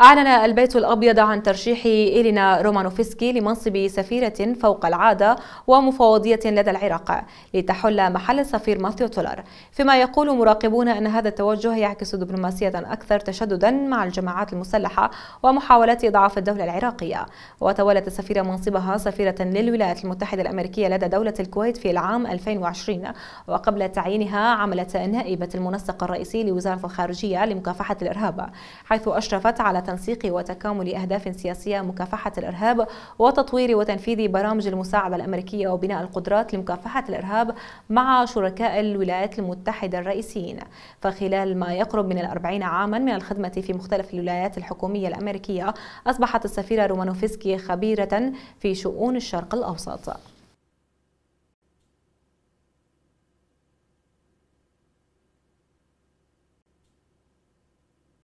أعلن البيت الأبيض عن ترشيح إيلينا رومانوفسكي لمنصب سفيرة فوق العادة ومفوضية لدى العراق لتحل محل السفير ماثيو تولر فيما يقول مراقبون أن هذا التوجه يعكس دبلوماسية أكثر تشددا مع الجماعات المسلحة ومحاولات إضعاف الدولة العراقية وتولت السفيرة منصبها سفيرة للولايات المتحدة الأمريكية لدى دولة الكويت في العام 2020 وقبل تعيينها عملت نائبة المنسق الرئيسي لوزارة الخارجية لمكافحة الإرهاب حيث أشرفت على تنسيق وتكامل أهداف سياسية مكافحة الإرهاب وتطوير وتنفيذ برامج المساعدة الأمريكية وبناء القدرات لمكافحة الإرهاب مع شركاء الولايات المتحدة الرئيسيين فخلال ما يقرب من الأربعين عاما من الخدمة في مختلف الولايات الحكومية الأمريكية أصبحت السفيرة رومانوفسكي خبيرة في شؤون الشرق الأوسط